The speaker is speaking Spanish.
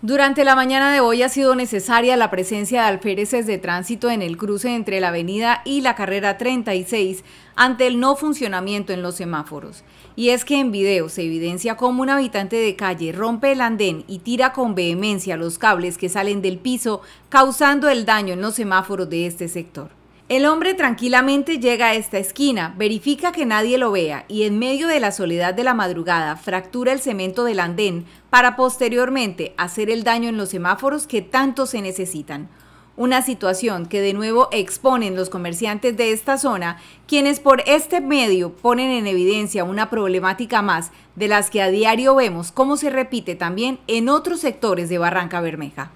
Durante la mañana de hoy ha sido necesaria la presencia de alféreces de tránsito en el cruce entre la avenida y la carrera 36 ante el no funcionamiento en los semáforos. Y es que en video se evidencia cómo un habitante de calle rompe el andén y tira con vehemencia los cables que salen del piso, causando el daño en los semáforos de este sector. El hombre tranquilamente llega a esta esquina, verifica que nadie lo vea y en medio de la soledad de la madrugada fractura el cemento del andén para posteriormente hacer el daño en los semáforos que tanto se necesitan. Una situación que de nuevo exponen los comerciantes de esta zona, quienes por este medio ponen en evidencia una problemática más de las que a diario vemos cómo se repite también en otros sectores de Barranca Bermeja.